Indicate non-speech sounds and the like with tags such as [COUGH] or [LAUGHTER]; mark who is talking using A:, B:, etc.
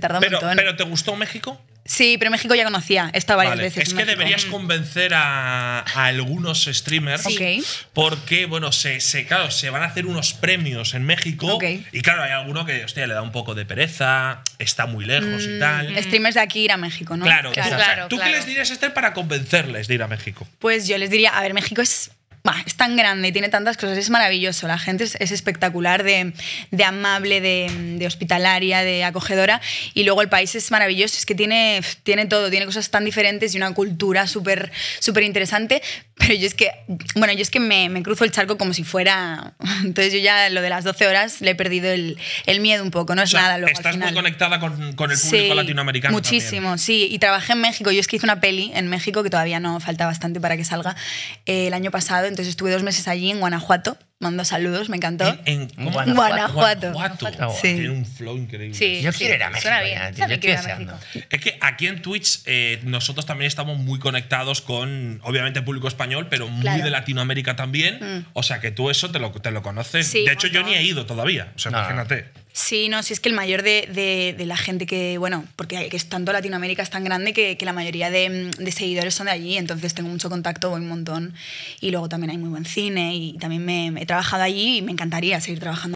A: pero, ¿Pero te gustó México?
B: Sí, pero México ya conocía, estaba varias veces. Es que deberías mm.
A: convencer a, algunos streamers porque, bueno, se, se, claro, se van a hacer unos premios en México y claro, hay alguno que, hostia, le da un poco de pereza, está muy lejos y mm, tal.
B: Streamers de aquí ir a México, ¿no? Claro, claro. ¿Tú qué les
A: dirías, Esther, para convencerles de ir a México?
B: Pues yo les diría, a ver, México es es tan grande y tiene tantas cosas, es maravilloso, la gente es, espectacular de, amable, de, hospitalaria, de acogedora y luego el país es maravilloso, es que tiene, tiene todo, tiene cosas tan diferentes y una cultura súper interesante, pero yo es que, bueno, yo es que me, me, cruzo el charco como si fuera. [LAUGHS] Entonces yo ya lo de las 12 horas le he perdido el, miedo un poco, no es nada. estás muy
A: conectada con, el público latinoamericano. Muchísimo,
B: sí. Y trabajé en México. Yo es que hice una peli en México que todavía no falta bastante para que salga eh, el año pasado. Entonces estuve dos meses allí en Guanajuato Mando saludos, me encantó.
A: En, Guanajuato. Guanajuato. sí. Tiene un flow increíble. Sí, yo quiero ir a México. Es que aquí en Twitch eh, nosotros también estamos muy conectados con, obviamente, público español, pero muy de Latinoamérica también. Mm. O sea que tú eso te lo, te lo conoces. de hecho, yo ni he ido todavía. O sea, imagínate.
B: Sí, no, sí es que el mayor de, la gente que, bueno, porque que es tanto Latinoamérica es tan grande que, la mayoría de, seguidores son de allí, entonces tengo mucho contacto, voy un montón. Y luego también hay muy buen cine y también me, he trabajado allí y me encantaría seguir trabajando.